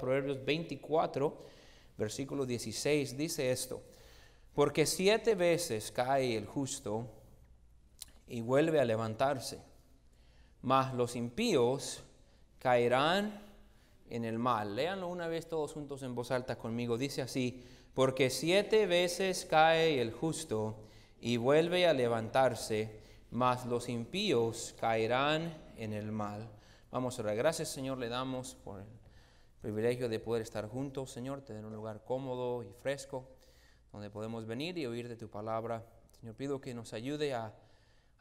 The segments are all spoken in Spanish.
Proverbios 24, versículo 16, dice esto, porque siete veces cae el justo y vuelve a levantarse, mas los impíos caerán en el mal. leanlo una vez todos juntos en voz alta conmigo. Dice así, porque siete veces cae el justo y vuelve a levantarse, mas los impíos caerán en el mal. Vamos a orar. Gracias Señor, le damos por privilegio de poder estar juntos, Señor, tener un lugar cómodo y fresco donde podemos venir y oír de tu palabra. Señor, pido que nos ayude a,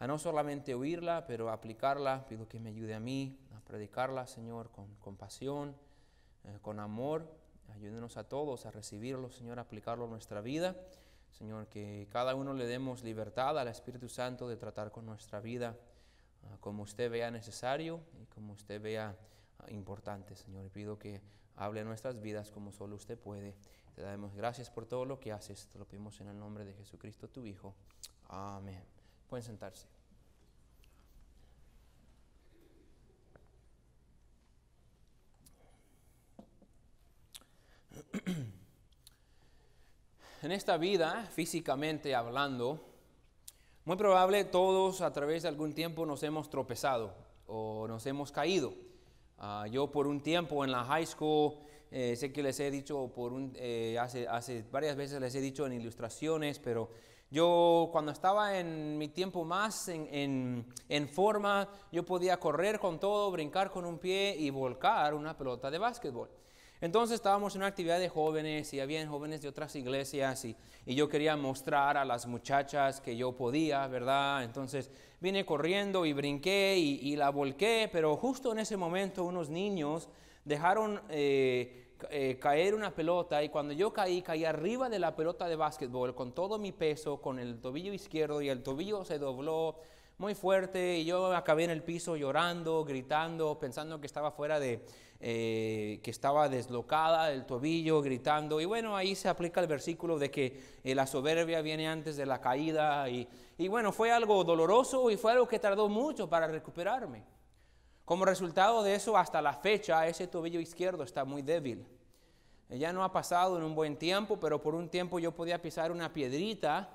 no solamente oírla, pero a aplicarla. Pido que me ayude a mí a predicarla, Señor, con compasión, eh, con amor. Ayúdenos a todos a recibirlo, Señor, a aplicarlo a nuestra vida. Señor, que cada uno le demos libertad al Espíritu Santo de tratar con nuestra vida ah, como usted vea necesario y como usted vea importante, Señor. le pido que hable nuestras vidas como solo usted puede. Te damos gracias por todo lo que haces. Te lo pedimos en el nombre de Jesucristo, tu Hijo. Amén. Pueden sentarse. En esta vida, físicamente hablando, muy probable todos a través de algún tiempo nos hemos tropezado o nos hemos caído. Ah, yo por un tiempo en la high school, eh, sé que les he dicho por un, eh, hace, varias veces les he dicho en ilustraciones, pero yo cuando estaba en mi tiempo más en, en, en forma, yo podía correr con todo, brincar con un pie y volcar una pelota de básquetbol. Entonces estábamos en una actividad de jóvenes y había jóvenes de otras iglesias y, yo quería mostrar a las muchachas que yo podía, ¿verdad? Entonces vine corriendo y brinqué y, la volqué, pero justo en ese momento unos niños dejaron... Eh, eh, caer una pelota y cuando yo caí, caí arriba de la pelota de básquetbol con todo mi peso, con el tobillo izquierdo y el tobillo se dobló muy fuerte y yo acabé en el piso llorando, gritando, pensando que estaba fuera de, eh, que estaba deslocada el tobillo, gritando. Y bueno, ahí se aplica el versículo de que eh, la soberbia viene antes de la caída. Y, y bueno, fue algo doloroso y fue algo que tardó mucho para recuperarme. Como resultado de eso, hasta la fecha, ese tobillo izquierdo está muy débil. Ya no ha pasado en un buen tiempo, pero por un tiempo yo podía pisar una piedrita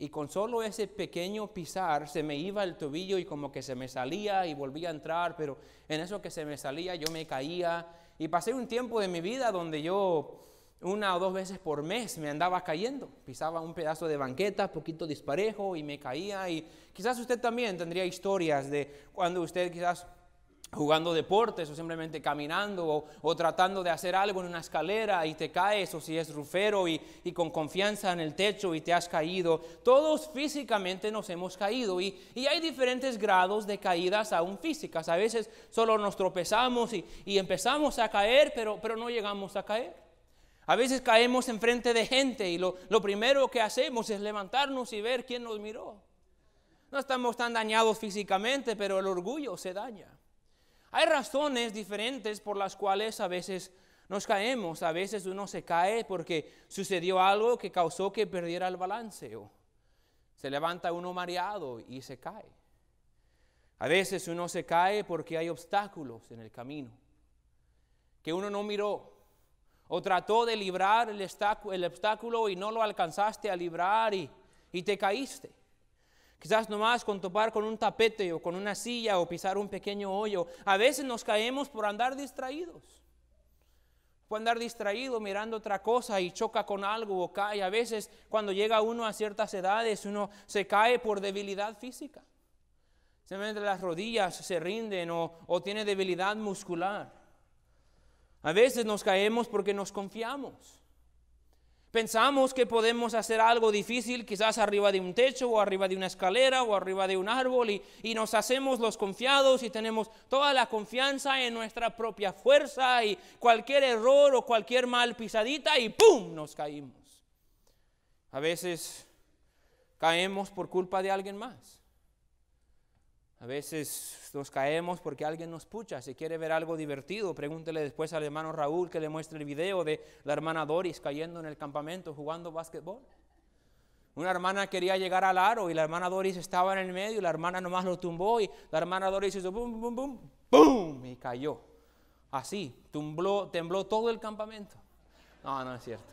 y con solo ese pequeño pisar se me iba el tobillo y como que se me salía y volvía a entrar, pero en eso que se me salía yo me caía. Y pasé un tiempo de mi vida donde yo una o dos veces por mes me andaba cayendo. Pisaba un pedazo de banqueta, poquito disparejo y me caía. Y quizás usted también tendría historias de cuando usted quizás jugando deportes o simplemente caminando o, tratando de hacer algo en una escalera y te caes o si es rufero y, con confianza en el techo y te has caído. Todos físicamente nos hemos caído y, hay diferentes grados de caídas aún físicas. A veces solo nos tropezamos y, empezamos a caer, pero, pero no llegamos a caer. A veces caemos enfrente de gente y lo primero que hacemos es levantarnos y ver quién nos miró. No estamos tan dañados físicamente, pero el orgullo se daña. Hay razones diferentes por las cuales a veces nos caemos, a veces uno se cae porque sucedió algo que causó que perdiera el balance o se levanta uno mareado y se cae. A veces uno se cae porque hay obstáculos en el camino que uno no miró o trató de librar el obstáculo, y no lo alcanzaste a librar y, y te caíste. Quizás nomás con topar con un tapete o con una silla o pisar un pequeño hoyo. A veces nos caemos por andar distraídos. Puede andar distraído mirando otra cosa y choca con algo o cae. A veces cuando llega uno a ciertas edades uno se cae por debilidad física. Se Simplemente las rodillas se rinden o tiene debilidad muscular. A veces nos caemos porque nos confiamos. Pensamos que podemos hacer algo difícil, quizás arriba de un techo o arriba de una escalera o arriba de un árbol, y, nos hacemos los confiados y tenemos toda la confianza en nuestra propia fuerza y cualquier error o cualquier mal pisadita y ¡pum! nos caímos. A veces caemos por culpa de alguien más. A veces nos caemos porque alguien nos pucha, si quiere ver algo divertido, pregúntele después al hermano Raúl que le muestre el video de la hermana Doris cayendo en el campamento jugando básquetbol. Una hermana quería llegar al aro y la hermana Doris estaba en el medio y la hermana nomás lo tumbó y la hermana Doris hizo boom, boom, boom bum y cayó. Así, tembló todo el campamento. No, no es cierto.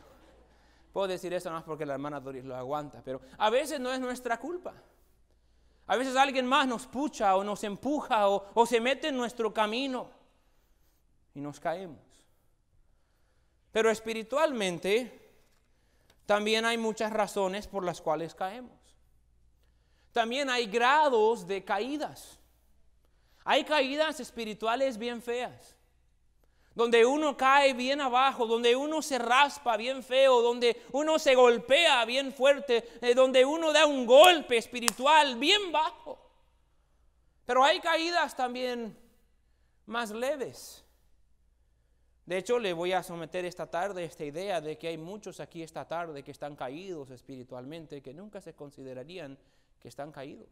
Puedo decir eso más porque la hermana Doris lo aguanta, pero a veces no es nuestra culpa. A veces alguien más nos pucha o nos empuja o, o se mete en nuestro camino y nos caemos. Pero espiritualmente también hay muchas razones por las cuales caemos. También hay grados de caídas. Hay caídas espirituales bien feas donde uno cae bien abajo, donde uno se raspa bien feo, donde uno se golpea bien fuerte, eh, donde uno da un golpe espiritual bien bajo. Pero hay caídas también más leves. De hecho, le voy a someter esta tarde esta idea de que hay muchos aquí esta tarde que están caídos espiritualmente, que nunca se considerarían que están caídos.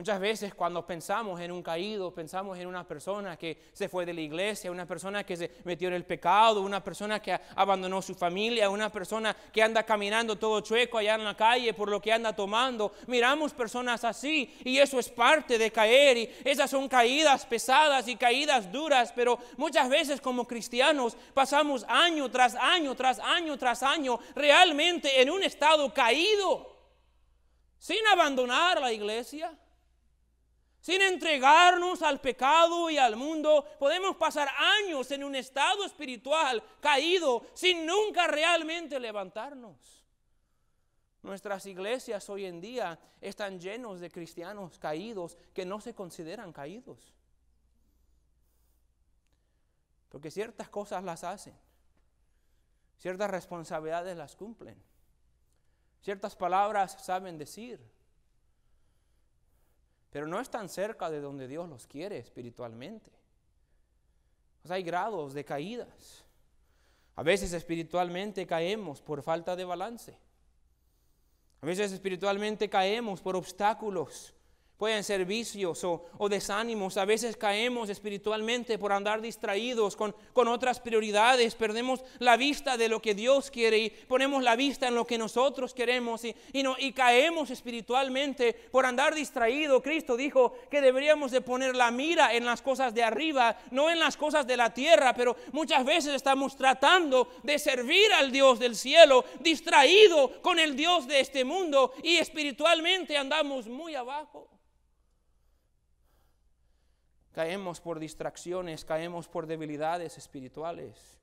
Muchas veces cuando pensamos en un caído, pensamos en una persona que se fue de la iglesia, una persona que se metió en el pecado, una persona que abandonó su familia, una persona que anda caminando todo chueco allá en la calle por lo que anda tomando. Miramos personas así y eso es parte de caer y esas son caídas pesadas y caídas duras, pero muchas veces como cristianos pasamos año tras año, tras año, tras año realmente en un estado caído, sin abandonar la iglesia sin entregarnos al pecado y al mundo, podemos pasar años en un estado espiritual caído sin nunca realmente levantarnos. Nuestras iglesias hoy en día están llenos de cristianos caídos que no se consideran caídos. Porque ciertas cosas las hacen, ciertas responsabilidades las cumplen, ciertas palabras saben decir pero no están cerca de donde Dios los quiere espiritualmente. hay grados de caídas. A veces espiritualmente caemos por falta de balance. A veces espiritualmente caemos por obstáculos pueden ser vicios o, desánimos. A veces caemos espiritualmente por andar distraídos con, otras prioridades. Perdemos la vista de lo que Dios quiere y ponemos la vista en lo que nosotros queremos y, y caemos espiritualmente por andar distraído. Cristo dijo que deberíamos de poner la mira en las cosas de arriba, no en las cosas de la tierra, pero muchas veces estamos tratando de servir al Dios del cielo, distraído con el Dios de este mundo y espiritualmente andamos muy abajo. Caemos por distracciones, caemos por debilidades espirituales.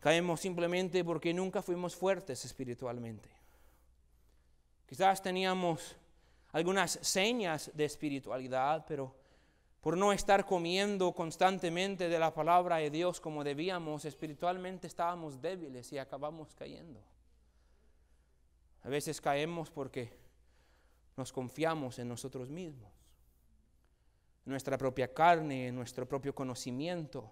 Caemos simplemente porque nunca fuimos fuertes espiritualmente. Quizás teníamos algunas señas de espiritualidad, pero por no estar comiendo constantemente de la palabra de Dios como debíamos, espiritualmente estábamos débiles y acabamos cayendo. A veces caemos porque nos confiamos en nosotros mismos nuestra propia carne, nuestro propio conocimiento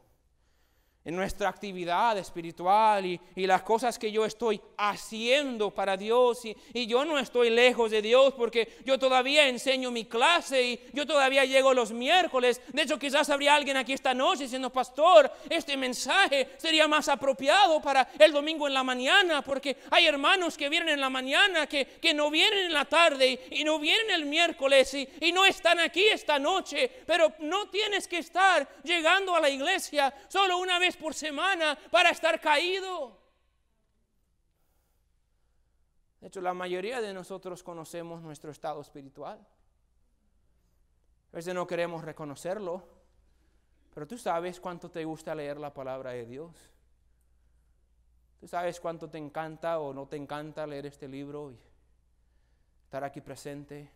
en nuestra actividad espiritual y, las cosas que yo estoy haciendo para Dios. Y, yo no estoy lejos de Dios porque yo todavía enseño mi clase y yo todavía llego los miércoles. De hecho, quizás habría alguien aquí esta noche diciendo, pastor, este mensaje sería más apropiado para el domingo en la mañana porque hay hermanos que vienen en la mañana, que, no vienen en la tarde y no vienen el miércoles y no están aquí esta noche. Pero no tienes que estar llegando a la iglesia solo una vez por semana para estar caído. De hecho, la mayoría de nosotros conocemos nuestro estado espiritual. A veces no queremos reconocerlo, pero tú sabes cuánto te gusta leer la palabra de Dios. Tú sabes cuánto te encanta o no te encanta leer este libro y estar aquí presente.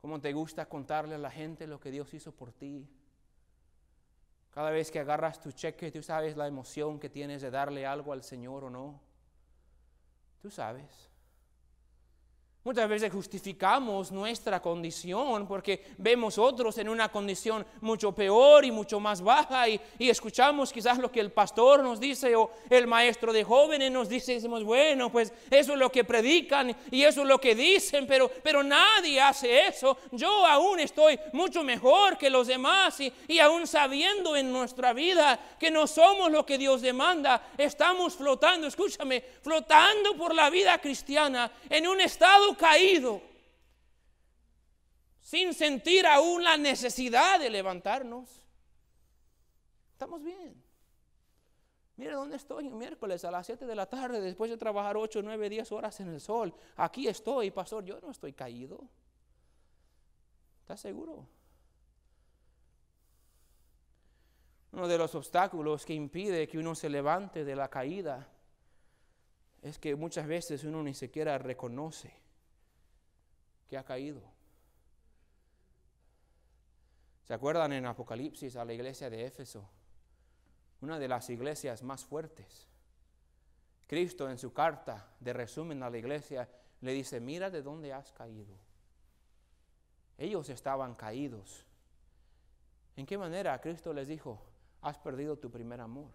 Cómo te gusta contarle a la gente lo que Dios hizo por ti. Cada vez que agarras tu cheque, tú sabes la emoción que tienes de darle algo al Señor o no. Tú sabes. Muchas veces justificamos nuestra condición porque vemos otros en una condición mucho peor y mucho más baja y, escuchamos quizás lo que el pastor nos dice o el maestro de jóvenes nos dice decimos, bueno, pues eso es lo que predican y eso es lo que dicen, pero, pero nadie hace eso. Yo aún estoy mucho mejor que los demás y, y aún sabiendo en nuestra vida que no somos lo que Dios demanda, estamos flotando, escúchame, flotando por la vida cristiana en un estado caído, sin sentir aún la necesidad de levantarnos. Estamos bien. Mire dónde estoy miércoles a las 7 de la tarde, después de trabajar 8, 9, 10 horas en el sol. Aquí estoy, pastor, yo no estoy caído. ¿Estás seguro? Uno de los obstáculos que impide que uno se levante de la caída es que muchas veces uno ni siquiera reconoce ha caído. ¿Se acuerdan en Apocalipsis a la iglesia de Éfeso? Una de las iglesias más fuertes. Cristo en su carta de resumen a la iglesia le dice, mira de dónde has caído. Ellos estaban caídos. ¿En qué manera Cristo les dijo, has perdido tu primer amor?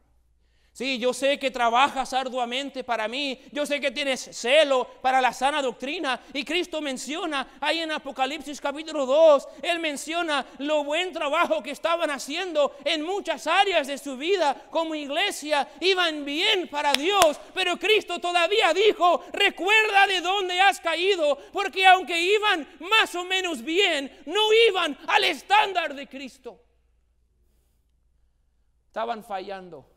Sí, yo sé que trabajas arduamente para mí, yo sé que tienes celo para la sana doctrina. Y Cristo menciona ahí en Apocalipsis capítulo 2, Él menciona lo buen trabajo que estaban haciendo en muchas áreas de su vida como iglesia. Iban bien para Dios, pero Cristo todavía dijo, recuerda de dónde has caído, porque aunque iban más o menos bien, no iban al estándar de Cristo. Estaban fallando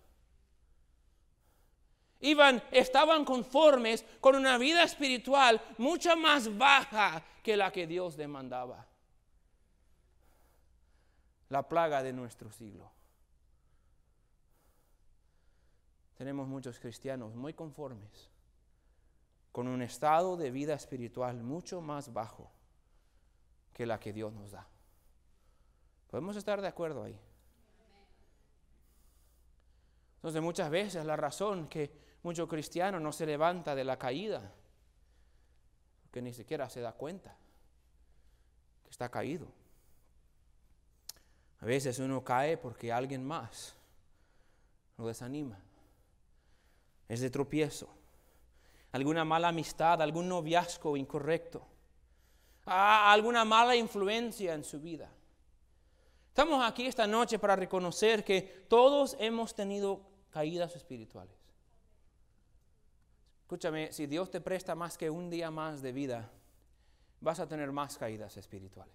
estaban conformes con una vida espiritual mucho más baja que la que Dios demandaba. La plaga de nuestro siglo. Tenemos muchos cristianos muy conformes con un estado de vida espiritual mucho más bajo que la que Dios nos da. Podemos estar de acuerdo ahí. Entonces muchas veces la razón que muchos cristianos no se levanta de la caída, que ni siquiera se da cuenta que está caído. A veces uno cae porque alguien más lo desanima. Es de tropiezo. Alguna mala amistad, algún noviazgo incorrecto. Ah, alguna mala influencia en su vida. Estamos aquí esta noche para reconocer que todos hemos tenido caídas espirituales. Escúchame, si Dios te presta más que un día más de vida, vas a tener más caídas espirituales.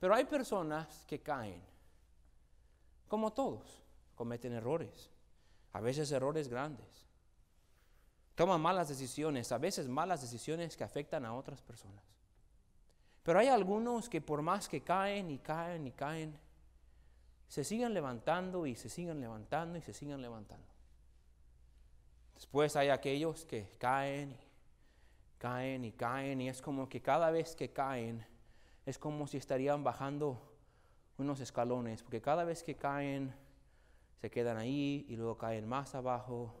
Pero hay personas que caen, como todos, cometen errores, a veces errores grandes, toman malas decisiones, a veces malas decisiones que afectan a otras personas. Pero hay algunos que por más que caen y caen y caen, se sigan levantando y se sigan levantando y se sigan levantando. Después hay aquellos que caen y caen y caen y es como que cada vez que caen es como si estarían bajando unos escalones, porque cada vez que caen se quedan ahí y luego caen más abajo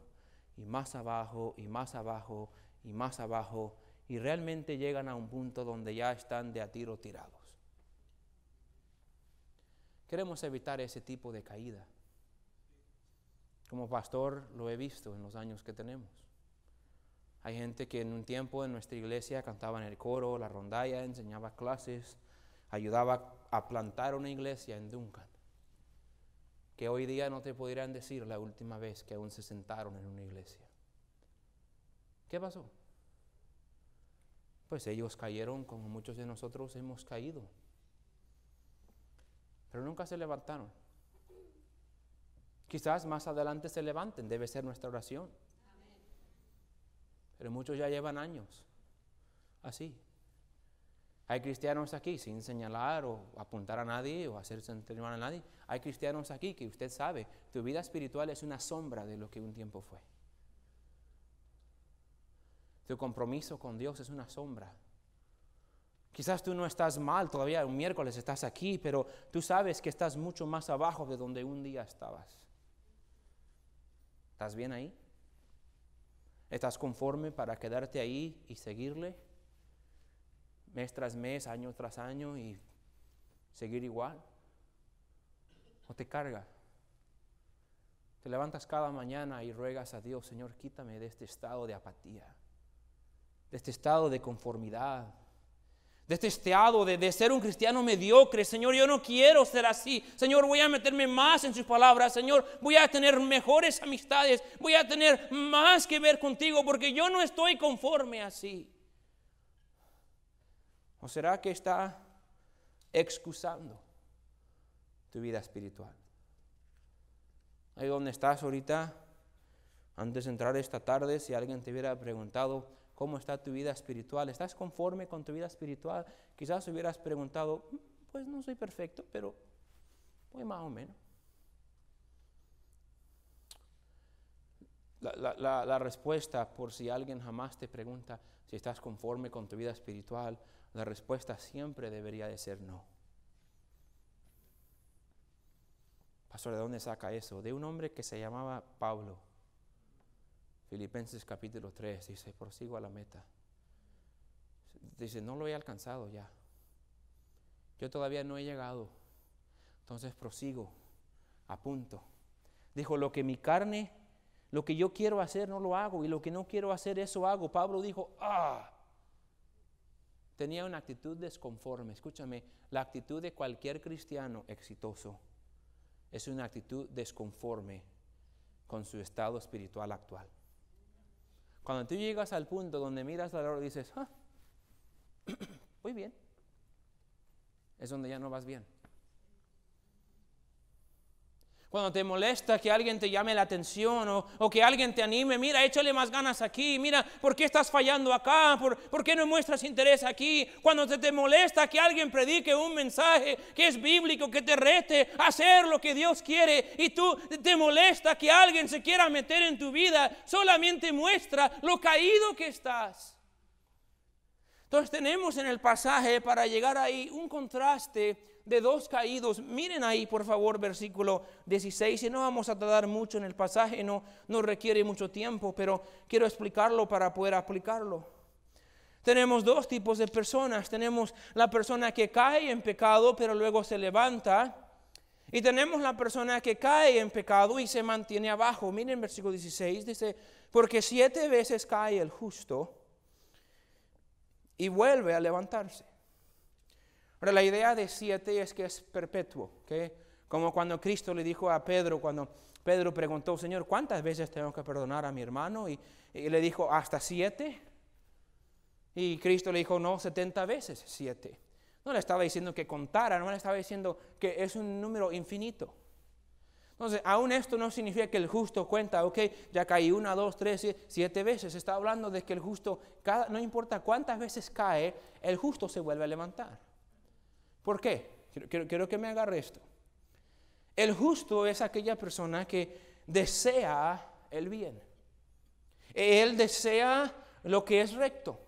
y más abajo y más abajo y más abajo y realmente llegan a un punto donde ya están de a tiro tirados. Queremos evitar ese tipo de caída. Como pastor lo he visto en los años que tenemos. Hay gente que en un tiempo en nuestra iglesia cantaba en el coro, la rondalla, enseñaba clases, ayudaba a plantar una iglesia en Duncan. Que hoy día no te podrían decir la última vez que aún se sentaron en una iglesia. ¿Qué pasó? Pues ellos cayeron como muchos de nosotros hemos caído pero nunca se levantaron. Quizás más adelante se levanten, debe ser nuestra oración. Pero muchos ya llevan años así. Hay cristianos aquí, sin señalar o apuntar a nadie o hacerse mal a nadie, hay cristianos aquí que usted sabe, tu vida espiritual es una sombra de lo que un tiempo fue. Tu compromiso con Dios es una sombra Quizás tú no estás mal todavía, un miércoles estás aquí, pero tú sabes que estás mucho más abajo de donde un día estabas. ¿Estás bien ahí? ¿Estás conforme para quedarte ahí y seguirle mes tras mes, año tras año y seguir igual? ¿O te carga? Te levantas cada mañana y ruegas a Dios, Señor, quítame de este estado de apatía, de este estado de conformidad, de este de, de ser un cristiano mediocre. Señor, yo no quiero ser así. Señor, voy a meterme más en sus palabras. Señor, voy a tener mejores amistades. Voy a tener más que ver contigo porque yo no estoy conforme así. ¿O será que está excusando tu vida espiritual? Ahí donde estás ahorita, antes de entrar esta tarde, si alguien te hubiera preguntado, cómo está tu vida espiritual. ¿Estás conforme con tu vida espiritual? Quizás hubieras preguntado, mm, pues no soy perfecto, pero voy más o menos. La, respuesta, por si alguien jamás te pregunta si estás conforme con tu vida espiritual, la respuesta siempre debería de ser no. Pastor, ¿de dónde saca eso? De un hombre que se llamaba Pablo. Filipenses capítulo 3 dice, prosigo a la meta. Dice, no lo he alcanzado ya. Yo todavía no he llegado. Entonces prosigo, punto Dijo, lo que mi carne, lo que yo quiero hacer no lo hago y lo que no quiero hacer eso hago. Pablo dijo, ah. Tenía una actitud desconforme. Escúchame, la actitud de cualquier cristiano exitoso es una actitud desconforme con su estado espiritual actual. Cuando tú llegas al punto donde miras la hora y dices, muy ah, bien, es donde ya no vas bien. Cuando te molesta que alguien te llame la atención o, que alguien te anime, mira, échale más ganas aquí, mira, ¿por qué estás fallando acá? ¿Por, qué no muestras interés aquí? Cuando te, te molesta que alguien predique un mensaje que es bíblico, que te rete a hacer lo que Dios quiere y tú te molesta que alguien se quiera meter en tu vida, solamente muestra lo caído que estás. Entonces tenemos en el pasaje para llegar ahí un contraste de dos caídos. Miren ahí, por favor, versículo 16. Y no vamos a tardar mucho en el pasaje, no, no requiere mucho tiempo, pero quiero explicarlo para poder aplicarlo. Tenemos dos tipos de personas. Tenemos la persona que cae en pecado, pero luego se levanta. Y tenemos la persona que cae en pecado y se mantiene abajo. Miren versículo 16, dice, porque siete veces cae el justo y vuelve a levantarse. Ahora, la idea de siete es que es perpetuo, como cuando Cristo le dijo a Pedro, cuando Pedro preguntó, Señor, ¿cuántas veces tengo que perdonar a mi hermano? Y, le dijo, hasta siete. Y Cristo le dijo, no, setenta veces siete. No le estaba diciendo que contara, no le estaba diciendo que es un número infinito. Entonces, aún esto no significa que el justo cuenta, ok, ya caí una, dos, tres, siete veces. Está hablando de que el justo, cada, no importa cuántas veces cae, el justo se vuelve a levantar. ¿Por qué? Quiero, que me agarre esto. El justo es aquella persona que desea el bien. Él desea lo que es recto.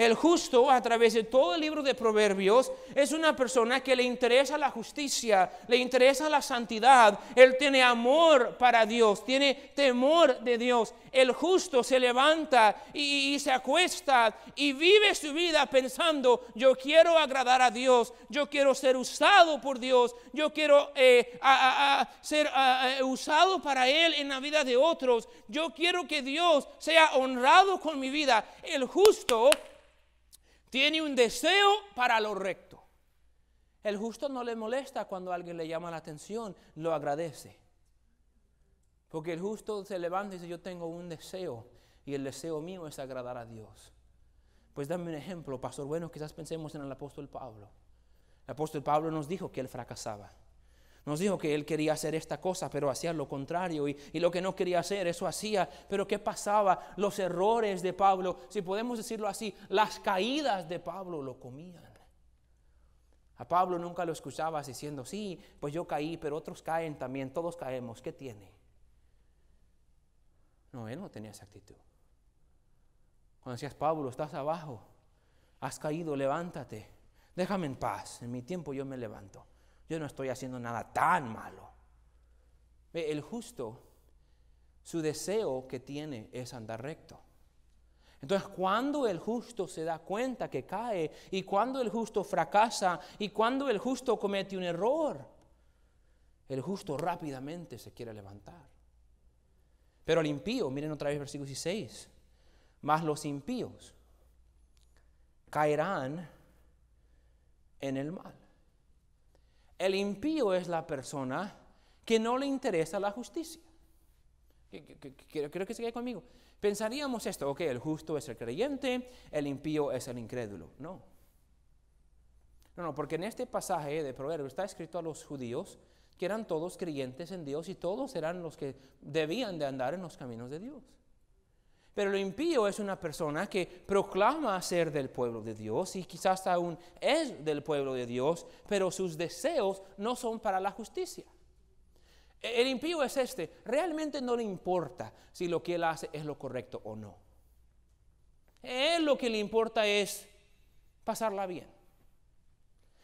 El justo, a través de todo el libro de Proverbios, es una persona que le interesa la justicia, le interesa la santidad, él tiene amor para Dios, tiene temor de Dios. El justo se levanta y, se acuesta y vive su vida pensando, yo quiero agradar a Dios, yo quiero ser usado por Dios, yo quiero eh, ser usado para Él en la vida de otros, yo quiero que Dios sea honrado con mi vida. El justo tiene un deseo para lo recto. El justo no le molesta cuando alguien le llama la atención, lo agradece. Porque el justo se levanta y dice, yo tengo un deseo y el deseo mío es agradar a Dios. Pues dame un ejemplo, pastor. Bueno, quizás pensemos en el apóstol Pablo. El apóstol Pablo nos dijo que él fracasaba. Nos dijo que él quería hacer esta cosa, pero hacía lo contrario y, lo que no quería hacer, eso hacía. Pero ¿qué pasaba? Los errores de Pablo, si podemos decirlo así, las caídas de Pablo lo comían. A Pablo nunca lo escuchabas diciendo, sí, pues yo caí, pero otros caen también, todos caemos, ¿qué tiene? No, él no tenía esa actitud. Cuando decías, Pablo, estás abajo, has caído, levántate, déjame en paz, en mi tiempo yo me levanto yo no estoy haciendo nada tan malo. El justo, su deseo que tiene es andar recto. Entonces, cuando el justo se da cuenta que cae y cuando el justo fracasa y cuando el justo comete un error, el justo rápidamente se quiere levantar. Pero el impío, miren otra vez versículo 16, más los impíos caerán en el mal. El impío es la persona que no le interesa la justicia. Creo que se conmigo. Pensaríamos esto, ok, el justo es el creyente, el impío es el incrédulo. No. No, no, porque en este pasaje de Proverbios está escrito a los judíos que eran todos creyentes en Dios y todos eran los que debían de andar en los caminos de Dios. Pero lo impío es una persona que proclama ser del pueblo de Dios y quizás aún es del pueblo de Dios, pero sus deseos no son para la justicia. E-, el impío es este, realmente no le importa si lo que él hace es lo correcto o no. Él lo que le importa es pasarla bien.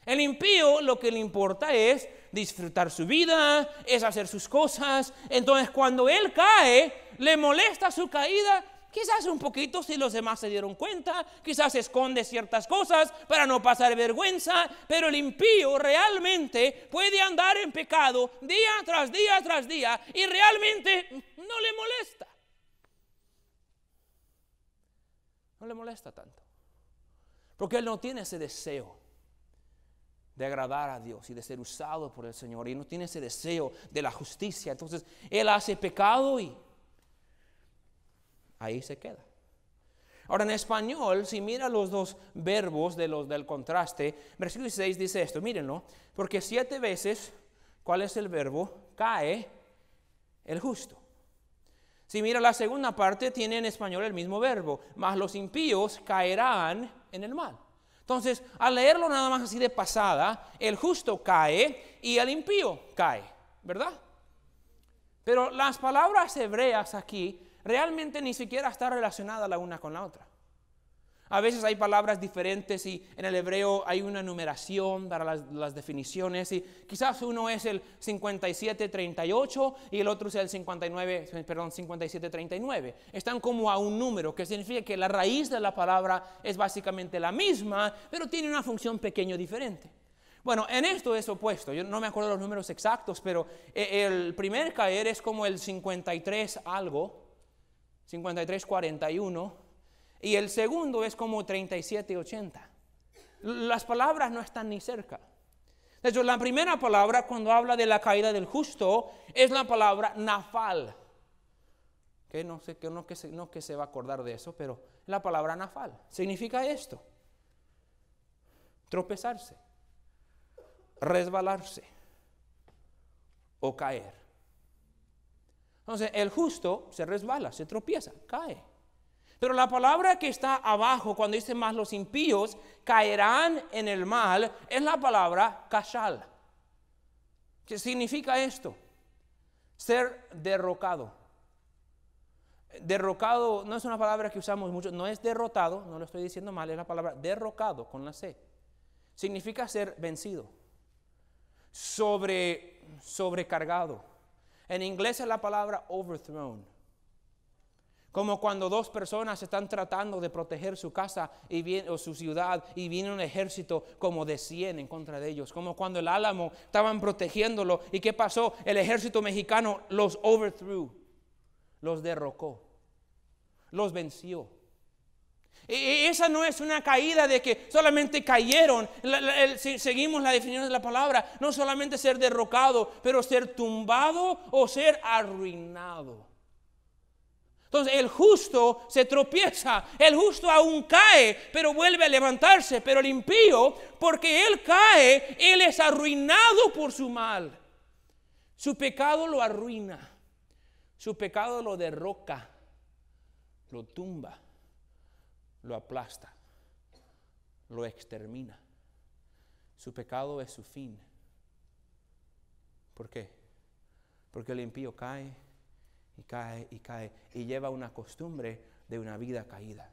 El impío lo que le importa es disfrutar su vida, es hacer sus cosas. Entonces cuando él cae, le molesta su caída Quizás un poquito si los demás se dieron cuenta, quizás esconde ciertas cosas para no pasar vergüenza, pero el impío realmente puede andar en pecado día tras día tras día y realmente no le molesta. No le molesta tanto, porque él no tiene ese deseo de agradar a Dios y de ser usado por el Señor y no tiene ese deseo de la justicia. Entonces, él hace pecado y ahí se queda. Ahora en español, si mira los dos verbos de los, del contraste, versículo 16 dice esto, mírenlo, porque siete veces, ¿cuál es el verbo? Cae el justo. Si mira la segunda parte, tiene en español el mismo verbo, mas los impíos caerán en el mal. Entonces, al leerlo nada más así de pasada, el justo cae y el impío cae, ¿verdad? Pero las palabras hebreas aquí realmente ni siquiera está relacionada la una con la otra. A veces hay palabras diferentes y en el hebreo hay una numeración para las, definiciones y quizás uno es el 5738 y el otro es el 59, perdón, 5739. Están como a un número, que significa que la raíz de la palabra es básicamente la misma, pero tiene una función pequeño diferente. Bueno, en esto es opuesto. Yo no me acuerdo los números exactos, pero e, el primer caer es como el 53 algo 53, 41, y el segundo es como 80. Las palabras no están ni cerca. De hecho, la primera palabra cuando habla de la caída del justo es la palabra nafal. Que no sé que no que no que se va a acordar de eso, pero la palabra nafal significa esto: tropezarse, resbalarse o caer. Entonces, el justo se resbala, se tropieza, cae. Pero la palabra que está abajo, cuando dice más los impíos caerán en el mal, es la palabra kashal. ¿Qué significa esto? Ser derrocado. Derrocado no es una palabra que usamos mucho, no es derrotado, no lo estoy diciendo mal, es la palabra derrocado con la C. Significa ser vencido, sobre, sobrecargado en inglés es la palabra overthrown. Como cuando dos personas están tratando de proteger su casa y viene, o su ciudad y viene un ejército como de 100 en contra de ellos. Como cuando el Álamo estaban protegiéndolo. ¿Y qué pasó? El ejército mexicano los overthrew, los derrocó, los venció. E, e, esa no es una caída de que solamente cayeron. seguimos la definición de la palabra. No solamente ser derrocado, pero ser tumbado o ser arruinado. Entonces el justo se tropieza, el justo aún cae, pero vuelve a levantarse, pero el impío, porque él cae, él es arruinado por su mal. Su pecado lo arruina, su pecado lo derroca, lo tumba lo aplasta, lo extermina. Su pecado es su fin. ¿Por qué? Porque el impío cae y cae y cae y lleva una costumbre de una vida caída.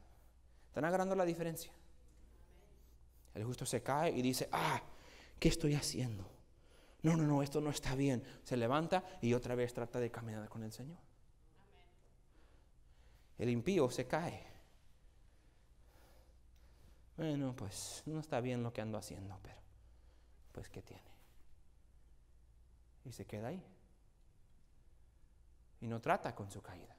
¿Están agarrando la diferencia? El justo se cae y dice, ah, ¿qué estoy haciendo? No, no, no, esto no está bien. Se levanta y otra vez trata de caminar con el Señor. El impío se cae bueno, pues no está bien lo que ando haciendo, pero pues ¿qué tiene? Y se queda ahí. Y no trata con su caída.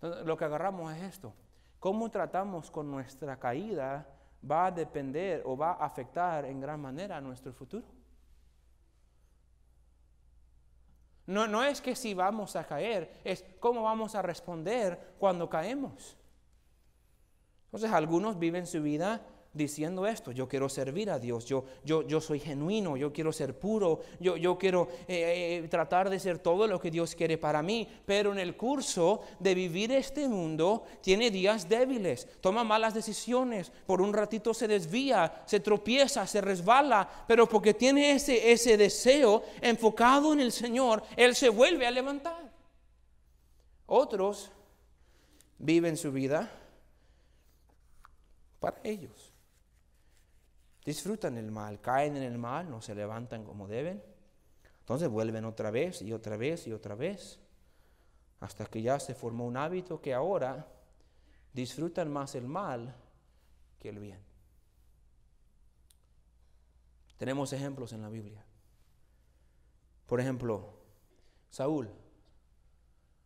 lo que agarramos es esto. Cómo tratamos con nuestra caída va a depender o va a afectar en gran manera a nuestro futuro. no es que si vamos a caer, es cómo vamos a responder cuando caemos. Entonces algunos viven su vida diciendo esto, yo quiero servir a Dios, yo, yo, yo soy genuino, yo quiero ser puro, yo, quiero eh, eh, tratar de ser todo lo que Dios quiere para mí, pero en el curso de vivir este mundo tiene días débiles, toma malas decisiones, por un ratito se desvía, se tropieza, se resbala, pero porque tiene ese, ese deseo enfocado en el Señor, Él se vuelve a levantar. Otros viven su vida para ellos. Disfrutan el mal, caen en el mal, no se levantan como deben. Entonces vuelven otra vez y otra vez y otra vez. Hasta que ya se formó un hábito que ahora disfrutan más el mal que el bien. Tenemos ejemplos en la Biblia. Por ejemplo, Saúl,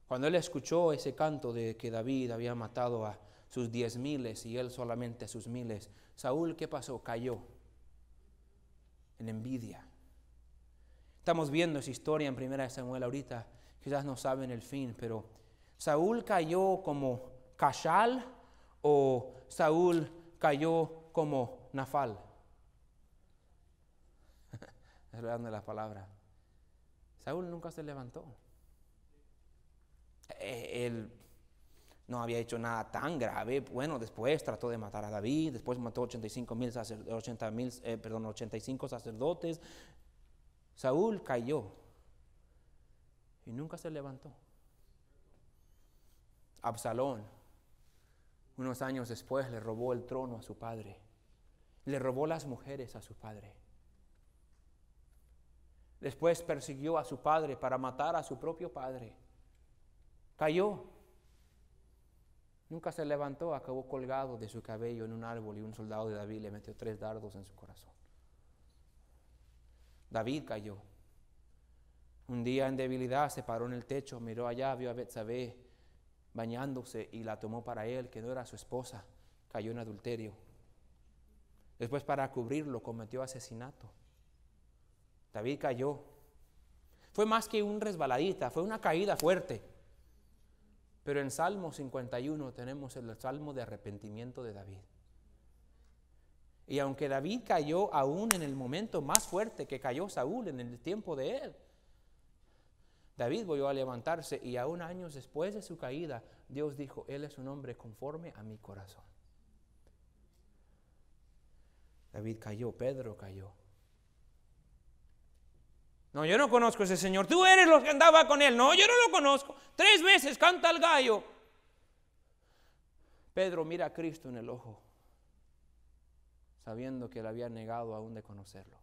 cuando él escuchó ese canto de que David había matado a, sus diez miles y él solamente sus miles. Saúl, ¿qué pasó? Cayó en envidia. Estamos viendo esa historia en Primera de Samuel ahorita, quizás no saben el fin, pero Saúl cayó como Cachal o Saúl cayó como Nafal. es la palabra. Saúl nunca se levantó. E, el no había hecho nada tan grave. Bueno, después trató de matar a David, después mató 85 mil eh, perdón, 85 sacerdotes. Saúl cayó y nunca se levantó. Absalón, unos años después, le robó el trono a su padre, le robó las mujeres a su padre. Después persiguió a su padre para matar a su propio padre. Cayó Nunca se levantó, acabó colgado de su cabello en un árbol y un soldado de David le metió tres dardos en su corazón. David cayó. Un día en debilidad se paró en el techo, miró allá, vio a Betsabé bañándose y la tomó para él, que no era su esposa. Cayó en adulterio. Después para cubrirlo cometió asesinato. David cayó. Fue más que un resbaladita, fue una caída fuerte. Pero en Salmo 51 tenemos el Salmo de arrepentimiento de David. Y aunque David cayó aún en el momento más fuerte que cayó Saúl en el tiempo de él, David volvió a levantarse y aún años después de su caída, Dios dijo, Él es un hombre conforme a mi corazón. David cayó, Pedro cayó, no, yo no conozco a ese señor. Tú eres los que andaba con él. No, yo no lo conozco. Tres veces canta el gallo. Pedro mira a Cristo en el ojo, sabiendo que le había negado aún de conocerlo.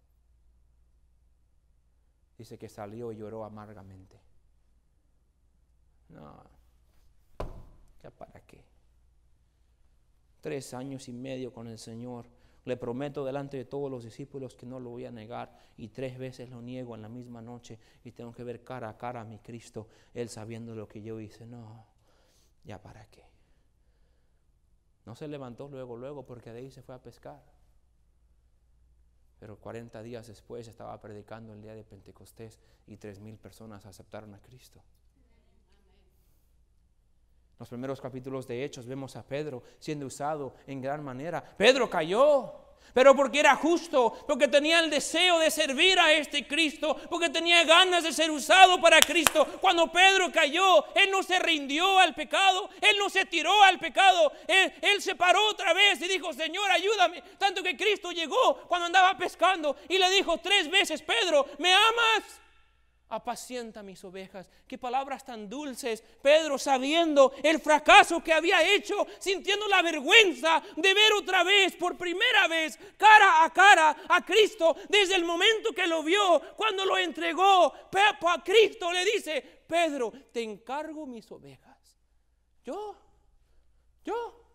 Dice que salió y lloró amargamente. No, ya para qué. Tres años y medio con el Señor le prometo delante de todos los discípulos que no lo voy a negar y tres veces lo niego en la misma noche y tengo que ver cara a cara a mi Cristo, Él sabiendo lo que yo hice. No, ya para qué. No se levantó luego, luego, porque de ahí se fue a pescar. Pero 40 días después estaba predicando el día de Pentecostés y mil personas aceptaron a Cristo los primeros capítulos de Hechos vemos a Pedro siendo usado en gran manera. Pedro cayó, pero porque era justo, porque tenía el deseo de servir a este Cristo, porque tenía ganas de ser usado para Cristo. Cuando Pedro cayó, él no se rindió al pecado, él no se tiró al pecado, él, se paró otra vez y dijo, Señor, ayúdame. Tanto que Cristo llegó cuando andaba pescando y le dijo tres veces, Pedro, ¿me amas? apacienta mis ovejas. Qué palabras tan dulces. Pedro sabiendo el fracaso que había hecho, sintiendo la vergüenza de ver otra vez, por primera vez, cara a cara a Cristo, desde el momento que lo vio, cuando lo entregó, a Cristo le dice, Pedro, te encargo mis ovejas. Yo, yo,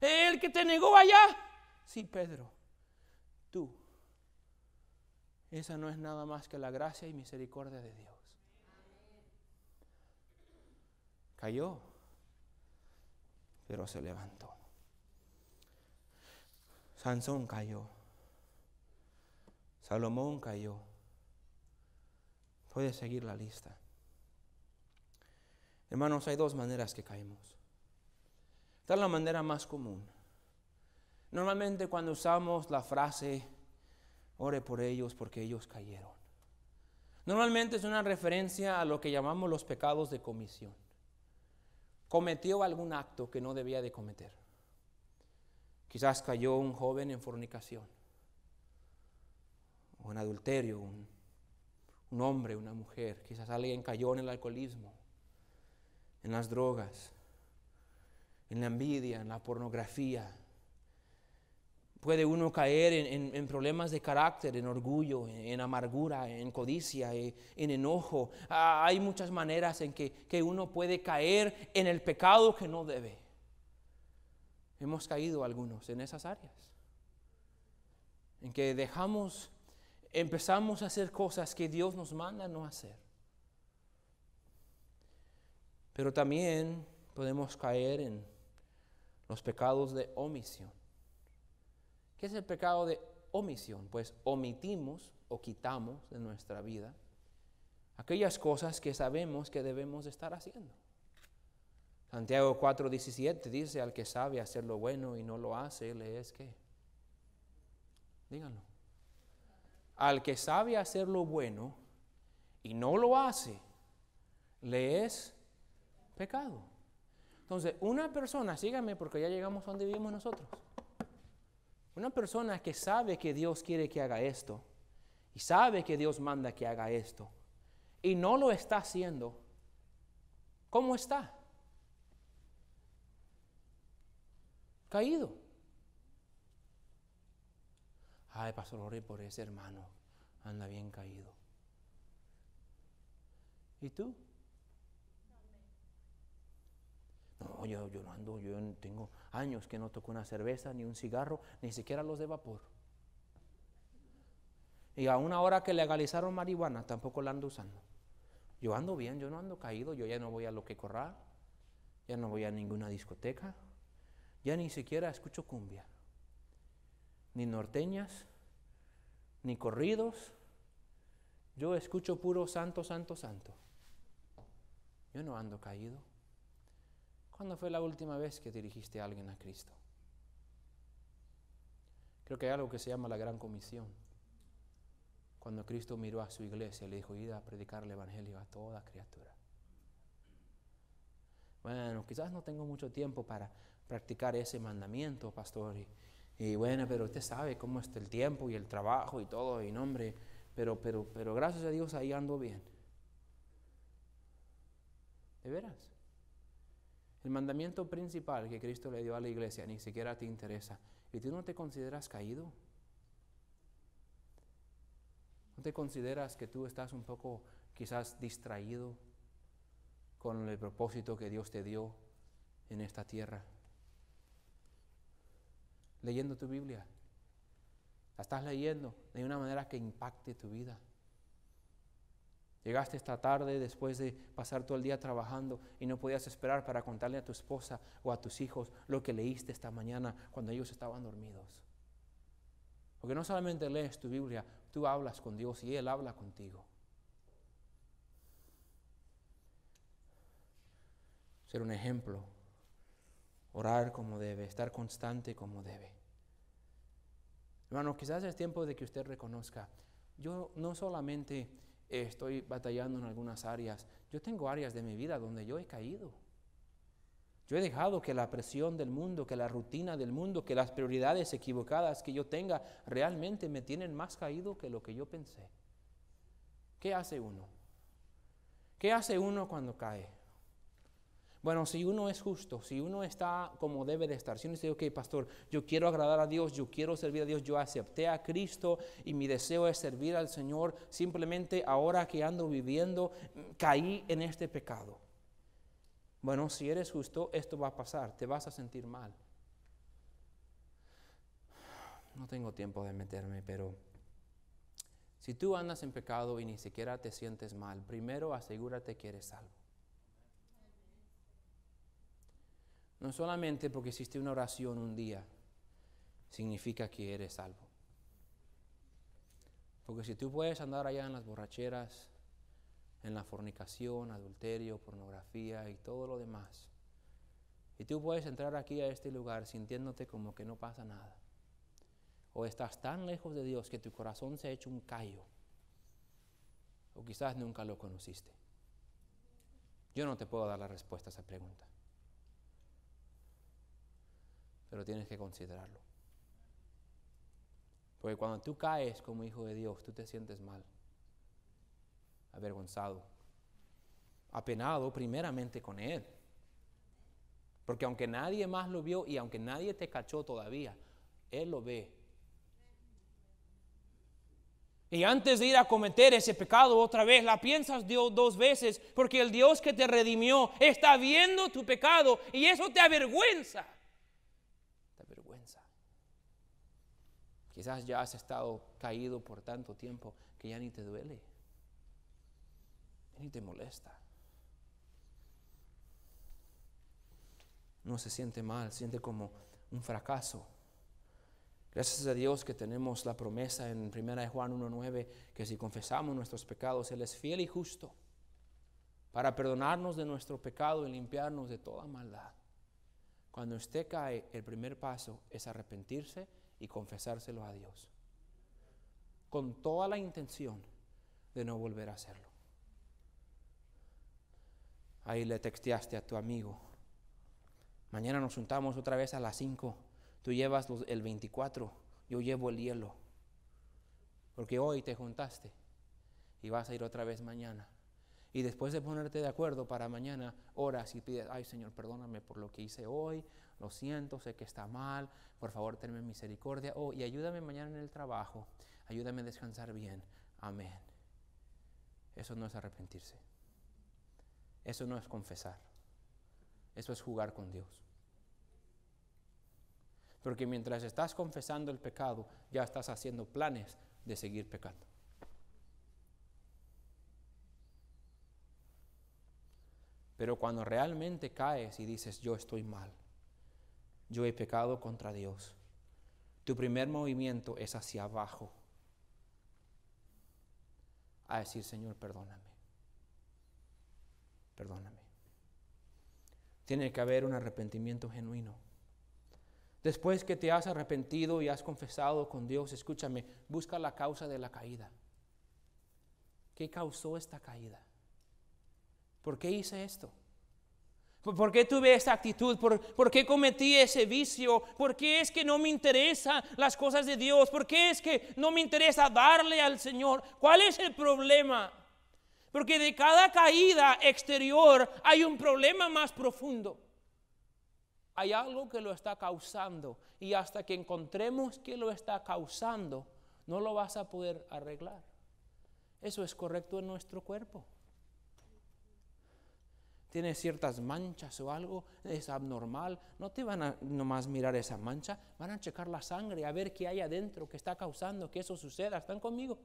el que te negó allá, sí, Pedro, tú esa no es nada más que la gracia y misericordia de Dios. Cayó, pero se levantó. Sansón cayó. Salomón cayó. Puedes seguir la lista. Hermanos, hay dos maneras que caemos. Esta es la manera más común. Normalmente cuando usamos la frase ore por ellos porque ellos cayeron. Normalmente es una referencia a lo que llamamos los pecados de comisión. Cometió algún acto que no debía de cometer. Quizás cayó un joven en fornicación, o en adulterio, un, un hombre, una mujer. Quizás alguien cayó en el alcoholismo, en las drogas, en la envidia, en la pornografía, Puede uno caer en, problemas de carácter, en orgullo, en, amargura, en codicia, eh, en enojo. Ah, hay muchas maneras en que uno puede caer en el pecado que no debe. Hemos caído algunos en esas áreas. En que dejamos, empezamos a hacer cosas que Dios nos manda no hacer. Pero también podemos caer en los pecados de omisión. ¿Qué es el pecado de omisión? Pues omitimos o quitamos de nuestra vida aquellas cosas que sabemos que debemos estar haciendo. Santiago 4:17 dice, al que sabe hacer lo bueno y no lo hace, le es qué? Díganlo. Al que sabe hacer lo bueno y no lo hace, le es pecado. Entonces, una persona, síganme porque ya llegamos a donde vivimos nosotros. Una persona que sabe que Dios quiere que haga esto y sabe que Dios manda que haga esto y no lo está haciendo, ¿cómo está? Caído. Ay, pastor, oré por ese hermano. Anda bien caído. ¿Y tú? yo, no ando, yo tengo años que no toco una cerveza, ni un cigarro, ni siquiera los de vapor. Y a una hora que legalizaron marihuana, tampoco la ando usando. Yo ando bien, yo no ando caído, yo ya no voy a lo que corra ya no voy a ninguna discoteca, ya ni siquiera escucho cumbia, ni norteñas, ni corridos. Yo escucho puro santo, santo, santo. Yo no ando caído. ¿Cuándo fue la última vez que dirigiste a alguien a Cristo? Creo que hay algo que se llama la gran comisión. Cuando Cristo miró a su iglesia, le dijo, id a predicar el Evangelio a toda criatura. Bueno, quizás no tengo mucho tiempo para practicar ese mandamiento, pastor. Y, bueno, pero usted sabe cómo está el tiempo y el trabajo y todo, y nombre. pero, pero, pero gracias a Dios ahí ando bien. ¿De veras? El mandamiento principal que Cristo le dio a la iglesia ni siquiera te interesa. ¿Y tú no te consideras caído? ¿No te consideras que tú estás un poco quizás distraído con el propósito que Dios te dio en esta tierra? Leyendo tu Biblia. La estás leyendo de una manera que impacte tu vida. Llegaste esta tarde después de pasar todo el día trabajando y no podías esperar para contarle a tu esposa o a tus hijos lo que leíste esta mañana cuando ellos estaban dormidos. Porque no solamente lees tu Biblia, tú hablas con Dios y Él habla contigo. Ser un ejemplo, orar como debe, estar constante como debe. Hermano, quizás es tiempo de que usted reconozca, yo no solamente estoy batallando en algunas áreas. Yo tengo áreas de mi vida donde yo he caído. Yo he dejado que la presión del mundo, que la rutina del mundo, que las prioridades equivocadas que yo tenga realmente me tienen más caído que lo que yo pensé. ¿Qué hace uno? ¿Qué hace uno cuando cae? Bueno, si uno es justo, si uno está como debe de estar, si uno dice, ok, pastor, yo quiero agradar a Dios, yo quiero servir a Dios, yo acepté a Cristo y mi deseo es servir al Señor, simplemente ahora que ando viviendo, caí en este pecado. Bueno, si eres justo, esto va a pasar, te vas a sentir mal. No tengo tiempo de meterme, pero si tú andas en pecado y ni siquiera te sientes mal, primero asegúrate que eres salvo. No solamente porque hiciste una oración un día, significa que eres salvo. Porque si tú puedes andar allá en las borracheras, en la fornicación, adulterio, pornografía y todo lo demás, y tú puedes entrar aquí a este lugar sintiéndote como que no pasa nada, o estás tan lejos de Dios que tu corazón se ha hecho un callo, o quizás nunca lo conociste. Yo no te puedo dar la respuesta a esa pregunta pero tienes que considerarlo. Porque cuando tú caes como hijo de Dios, tú te sientes mal, avergonzado, apenado primeramente con Él. Porque aunque nadie más lo vio y aunque nadie te cachó todavía, Él lo ve. Y antes de ir a cometer ese pecado otra vez, la piensas Dios dos veces, porque el Dios que te redimió está viendo tu pecado y eso te avergüenza. Quizás ya has estado caído por tanto tiempo que ya ni te duele, ni te molesta. No se siente mal, siente como un fracaso. Gracias a Dios que tenemos la promesa en 1 Juan 1.9 que si confesamos nuestros pecados, Él es fiel y justo para perdonarnos de nuestro pecado y limpiarnos de toda maldad. Cuando usted cae, el primer paso es arrepentirse y confesárselo a Dios. Con toda la intención de no volver a hacerlo. Ahí le texteaste a tu amigo. Mañana nos juntamos otra vez a las 5. Tú llevas el 24, yo llevo el hielo. Porque hoy te juntaste y vas a ir otra vez mañana. Y después de ponerte de acuerdo para mañana, oras y pides, ay Señor, perdóname por lo que hice hoy, lo siento, sé que está mal, por favor tenme misericordia, oh, y ayúdame mañana en el trabajo, ayúdame a descansar bien, amén. Eso no es arrepentirse, eso no es confesar, eso es jugar con Dios. Porque mientras estás confesando el pecado, ya estás haciendo planes de seguir pecando. Pero cuando realmente caes y dices, yo estoy mal, yo he pecado contra Dios. Tu primer movimiento es hacia abajo, a decir, Señor, perdóname, perdóname. Tiene que haber un arrepentimiento genuino. Después que te has arrepentido y has confesado con Dios, escúchame, busca la causa de la caída. ¿Qué causó esta caída? ¿Por qué hice esto? ¿Por qué tuve esa actitud? ¿Por, qué cometí ese vicio? ¿Por qué es que no me interesan las cosas de Dios? ¿Por qué es que no me interesa darle al Señor? ¿Cuál es el problema? Porque de cada caída exterior hay un problema más profundo. Hay algo que lo está causando y hasta que encontremos que lo está causando, no lo vas a poder arreglar. Eso es correcto en nuestro cuerpo tiene ciertas manchas o algo, es abnormal, no te van a nomás mirar esa mancha, van a checar la sangre, a ver qué hay adentro, qué está causando que eso suceda. ¿Están conmigo?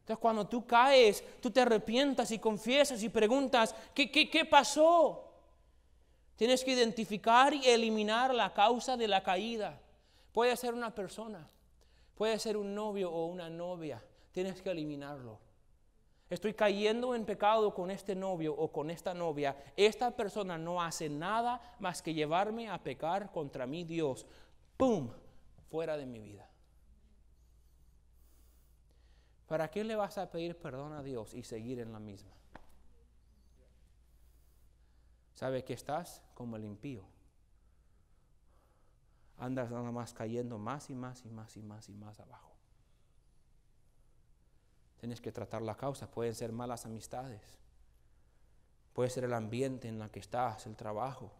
Entonces cuando tú caes, tú te arrepientas y confiesas y preguntas, ¿qué, qué, qué pasó? Tienes que identificar y eliminar la causa de la caída. Puede ser una persona, puede ser un novio o una novia, tienes que eliminarlo estoy cayendo en pecado con este novio o con esta novia, esta persona no hace nada más que llevarme a pecar contra mi Dios. ¡Pum! Fuera de mi vida. ¿Para qué le vas a pedir perdón a Dios y seguir en la misma? Sabe que estás como el impío. Andas nada más cayendo más y más y más y más y más abajo. Tienes que tratar la causa. Pueden ser malas amistades. Puede ser el ambiente en el que estás, el trabajo.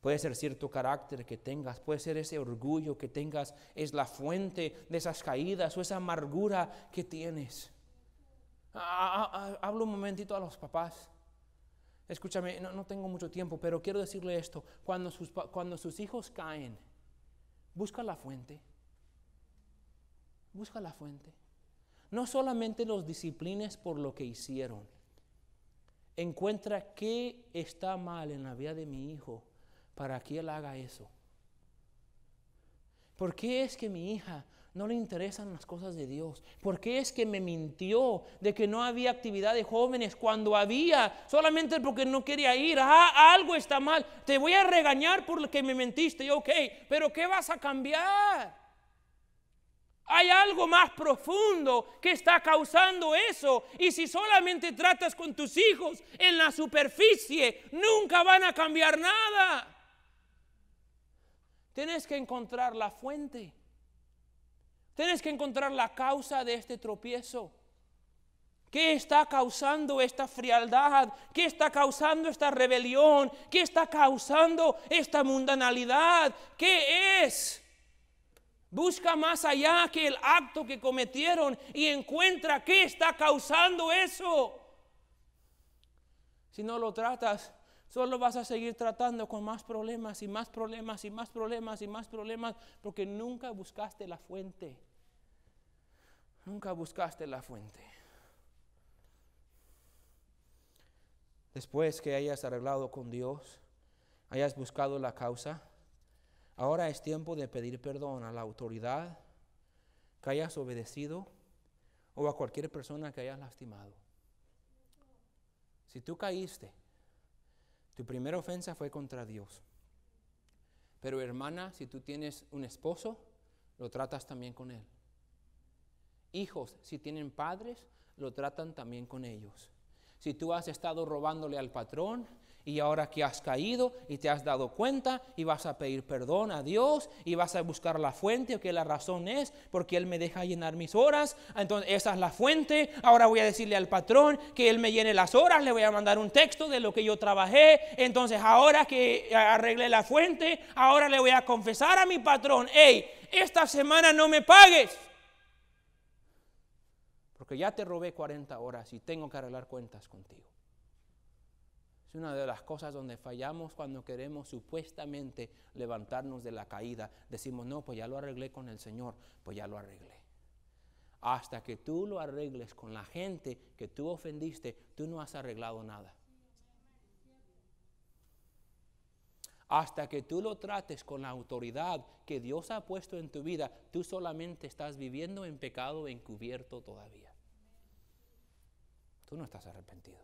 Puede ser cierto carácter que tengas, puede ser ese orgullo que tengas, es la fuente de esas caídas o esa amargura que tienes. Ah, ah, ah, hablo un momentito a los papás. Escúchame, no, tengo mucho tiempo, pero quiero decirle esto. Cuando sus, cuando sus hijos caen, busca la fuente. Busca la fuente no solamente los disciplines por lo que hicieron. Encuentra qué está mal en la vida de mi hijo para que él haga eso. ¿Por qué es que mi hija no le interesan las cosas de Dios? ¿Por qué es que me mintió de que no había actividad de jóvenes cuando había? Solamente porque no quería ir. Ah, algo está mal. Te voy a regañar por lo que me mentiste. ok, pero ¿qué vas a cambiar? Hay algo más profundo que está causando eso. Y si solamente tratas con tus hijos en la superficie, nunca van a cambiar nada. Tienes que encontrar la fuente. Tienes que encontrar la causa de este tropiezo. ¿Qué está causando esta frialdad? ¿Qué está causando esta rebelión? ¿Qué está causando esta mundanalidad? ¿Qué es? Busca más allá que el acto que cometieron y encuentra qué está causando eso. Si no lo tratas, solo vas a seguir tratando con más problemas y más problemas y más problemas y más problemas porque nunca buscaste la fuente. Nunca buscaste la fuente. Después que hayas arreglado con Dios, hayas buscado la causa, Ahora es tiempo de pedir perdón a la autoridad que hayas obedecido o a cualquier persona que hayas lastimado. Si tú caíste, tu primera ofensa fue contra Dios. Pero hermana, si tú tienes un esposo, lo tratas también con él. Hijos, si tienen padres, lo tratan también con ellos. Si tú has estado robándole al patrón, y ahora que has caído y te has dado cuenta y vas a pedir perdón a Dios y vas a buscar la fuente, que la razón es porque Él me deja llenar mis horas. Entonces esa es la fuente. Ahora voy a decirle al patrón que Él me llene las horas, le voy a mandar un texto de lo que yo trabajé. Entonces ahora que arregle la fuente, ahora le voy a confesar a mi patrón, hey, esta semana no me pagues. Porque ya te robé 40 horas y tengo que arreglar cuentas contigo. Es una de las cosas donde fallamos cuando queremos supuestamente levantarnos de la caída. Decimos, no, pues ya lo arreglé con el Señor, pues ya lo arreglé. Hasta que tú lo arregles con la gente que tú ofendiste, tú no has arreglado nada. Hasta que tú lo trates con la autoridad que Dios ha puesto en tu vida, tú solamente estás viviendo en pecado encubierto todavía. Tú no estás arrepentido.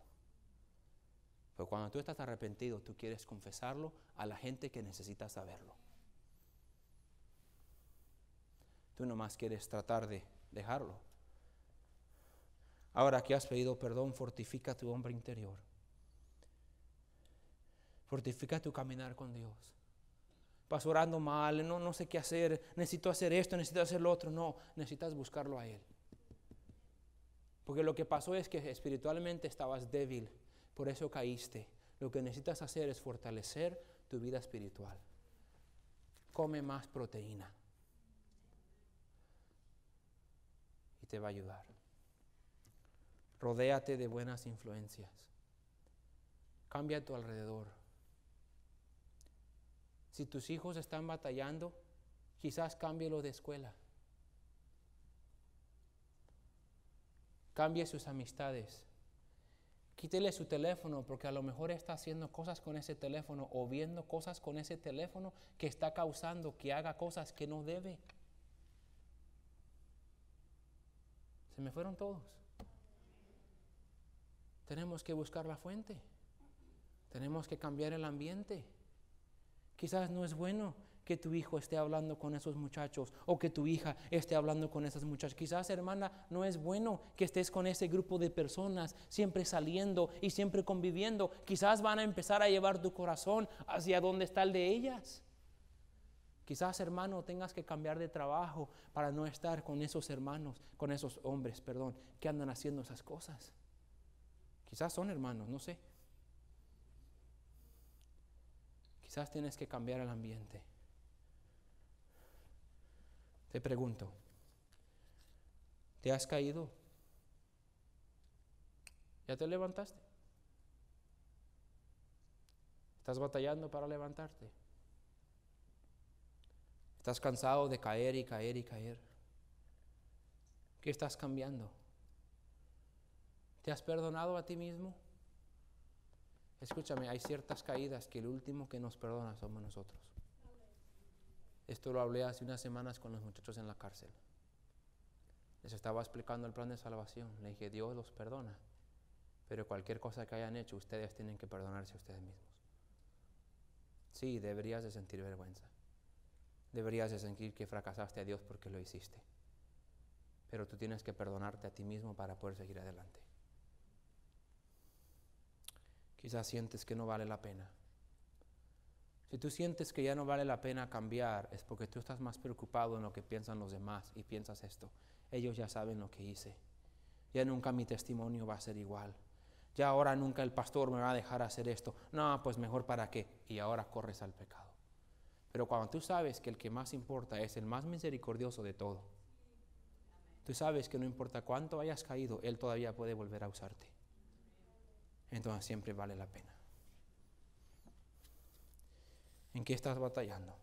Pero cuando tú estás arrepentido, tú quieres confesarlo a la gente que necesita saberlo. Tú nomás quieres tratar de dejarlo. Ahora que has pedido perdón, fortifica tu hombre interior. Fortifica tu caminar con Dios. Vas orando mal, no, no sé qué hacer, necesito hacer esto, necesito hacer lo otro. No, necesitas buscarlo a Él. Porque lo que pasó es que espiritualmente estabas débil por eso caíste. Lo que necesitas hacer es fortalecer tu vida espiritual. Come más proteína. Y te va a ayudar. Rodéate de buenas influencias. Cambia tu alrededor. Si tus hijos están batallando, quizás lo de escuela. Cambie sus amistades. Quítele su teléfono porque a lo mejor está haciendo cosas con ese teléfono o viendo cosas con ese teléfono que está causando que haga cosas que no debe. Se me fueron todos. Tenemos que buscar la fuente. Tenemos que cambiar el ambiente. Quizás no es bueno que tu hijo esté hablando con esos muchachos o que tu hija esté hablando con esas muchachas. Quizás, hermana, no es bueno que estés con ese grupo de personas siempre saliendo y siempre conviviendo. Quizás van a empezar a llevar tu corazón hacia donde está el de ellas. Quizás, hermano, tengas que cambiar de trabajo para no estar con esos hermanos, con esos hombres, perdón, que andan haciendo esas cosas. Quizás son hermanos, no sé. Quizás tienes que cambiar el ambiente. Te pregunto, ¿te has caído? ¿Ya te levantaste? ¿Estás batallando para levantarte? ¿Estás cansado de caer y caer y caer? ¿Qué estás cambiando? ¿Te has perdonado a ti mismo? Escúchame, hay ciertas caídas que el último que nos perdona somos nosotros. Esto lo hablé hace unas semanas con los muchachos en la cárcel. Les estaba explicando el plan de salvación. Le dije, Dios los perdona, pero cualquier cosa que hayan hecho, ustedes tienen que perdonarse a ustedes mismos. Sí, deberías de sentir vergüenza. Deberías de sentir que fracasaste a Dios porque lo hiciste. Pero tú tienes que perdonarte a ti mismo para poder seguir adelante. Quizás sientes que no vale la pena. Si tú sientes que ya no vale la pena cambiar, es porque tú estás más preocupado en lo que piensan los demás y piensas esto. Ellos ya saben lo que hice. Ya nunca mi testimonio va a ser igual. Ya ahora nunca el pastor me va a dejar hacer esto. No, pues mejor para qué. Y ahora corres al pecado. Pero cuando tú sabes que el que más importa es el más misericordioso de todo, tú sabes que no importa cuánto hayas caído, Él todavía puede volver a usarte. Entonces siempre vale la pena. ¿En qué estás batallando?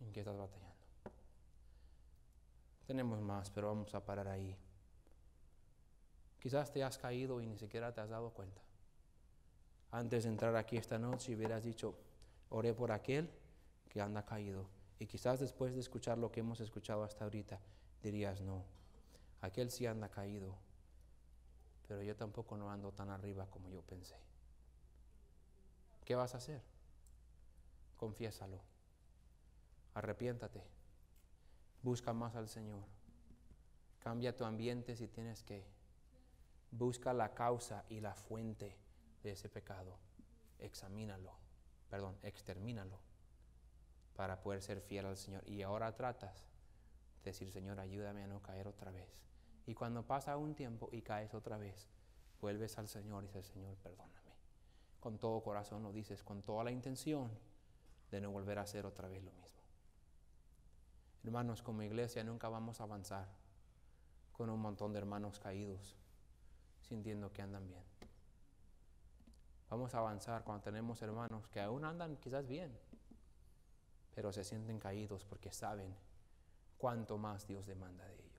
¿En qué estás batallando? Tenemos más, pero vamos a parar ahí. Quizás te has caído y ni siquiera te has dado cuenta. Antes de entrar aquí esta noche hubieras dicho, oré por aquel que anda caído. Y quizás después de escuchar lo que hemos escuchado hasta ahorita, dirías, no, aquel sí anda caído, pero yo tampoco no ando tan arriba como yo pensé. ¿Qué vas a hacer? Confiésalo. Arrepiéntate. Busca más al Señor. Cambia tu ambiente si tienes que. Busca la causa y la fuente de ese pecado. Examínalo. Perdón, extermínalo. Para poder ser fiel al Señor. Y ahora tratas de decir, Señor, ayúdame a no caer otra vez. Y cuando pasa un tiempo y caes otra vez, vuelves al Señor y dices, Señor, perdona con todo corazón lo dices, con toda la intención de no volver a hacer otra vez lo mismo. Hermanos, como iglesia nunca vamos a avanzar con un montón de hermanos caídos, sintiendo que andan bien. Vamos a avanzar cuando tenemos hermanos que aún andan quizás bien, pero se sienten caídos porque saben cuánto más Dios demanda de ellos.